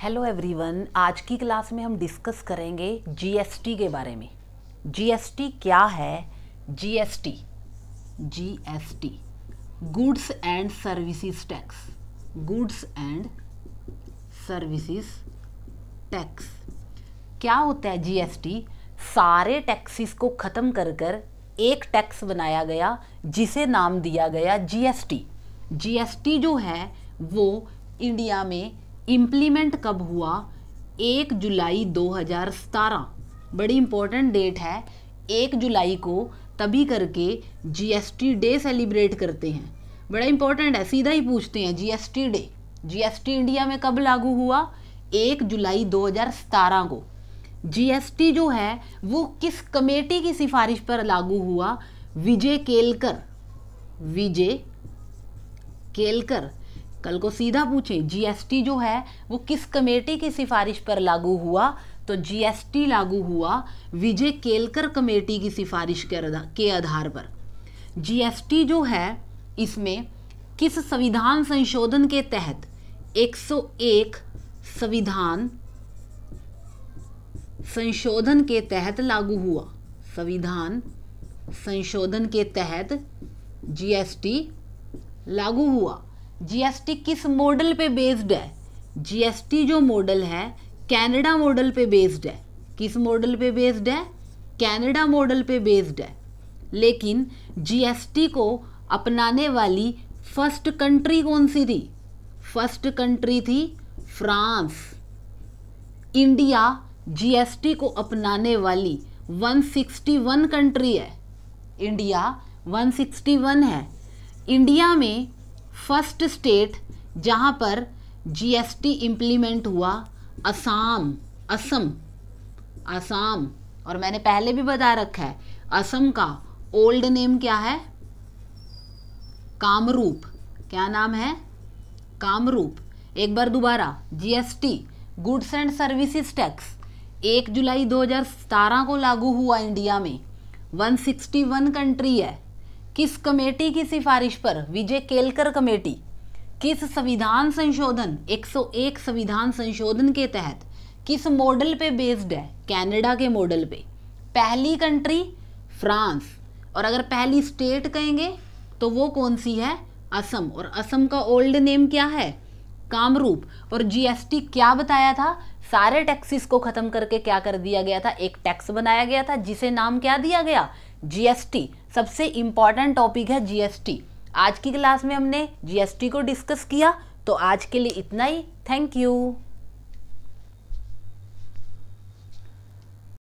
hello everyone आज की class में हम डिस्कस करेंगे जीएसटी के बारे में जीएसटी क्या है GST GST goods and services tax goods and services tax क्या होता है जीएसटी सारे टैक्सेस को ख़त्म कर कर एक टैक्स बनाया गया जिसे नाम दिया गया जीएसटी जीएसटी जो है वो इंडिया में इम्प्लीमेंट कब हुआ एक जुलाई 2017 बड़ी इम्पोर्टेंट डेट है एक जुलाई को तभी करके जीएसटी डे सेलिब्रेट करते हैं बड़ा इम्पोर्टेंट है सीधा ही पूछते हैं जीएसटी डे जीएसटी इंडिया में कब लागू हुआ एक जुलाई 2017 को जीएसटी जो है वो किस कमेटी की सिफारिश पर लागू हुआ विजय केलकर विजय केलकर कल को सीधा पूछें जीएसटी जो है वो किस कमेटी की सिफारिश पर लागू हुआ तो जीएसटी लागू हुआ विजय केलकर कमेटी की सिफारिश के आधार पर जीएसटी जो है इसमें किस संविधान संशोधन के तहत 101 संविधान संशोधन के तहत लागू हुआ संविधान संशोधन के तहत जीएसटी लागू हुआ जीएसटी किस मॉडल पे बेस्ड है जीएसटी जो मॉडल है कनाडा मॉडल पे बेस्ड है किस मॉडल पे बेस्ड है कनाडा मॉडल पे बेस्ड है लेकिन जीएसटी को अपनाने वाली फर्स्ट कंट्री कौन सी थी फर्स्ट कंट्री थी फ्रांस इंडिया जीएसटी को अपनाने वाली 161 कंट्री है इंडिया 161 है इंडिया में फर्स्ट स्टेट जहाँ पर जीएसटी इम्प्लीमेंट हुआ असम असम असम और मैंने पहले भी बता रखा है असम का ओल्ड नेम क्या है कामरूप क्या नाम है कामरूप एक बार दोबारा GST goods and services tax एक जुलाई 2017 को लागू हुआ इंडिया में 161 कंट्री है किस कमेटी की सिफारिश पर विजय केलकर कमेटी किस संविधान संशोधन 101 संविधान संशोधन के तहत किस मॉडल पे बेस्ड है कनाडा के मॉडल पे पहली कंट्री फ्रांस और अगर पहली स्टेट कहेंगे तो वो कौन सी है असम और असम का ओल्ड नेम क्या है कामरूप और जीएसटी क्या बताया था सारे टैक्सेस को ख़त्म करके क्या कर दिया गया था एक टैक्स बनाया गया था जिसे नाम क्या दिया गया जीएसटी सबसे इम्पॉर्टेंट टॉपिक है जीएसटी आज की क्लास में हमने जीएसटी को डिस्कस किया तो आज के लिए इतना ही थैंक यू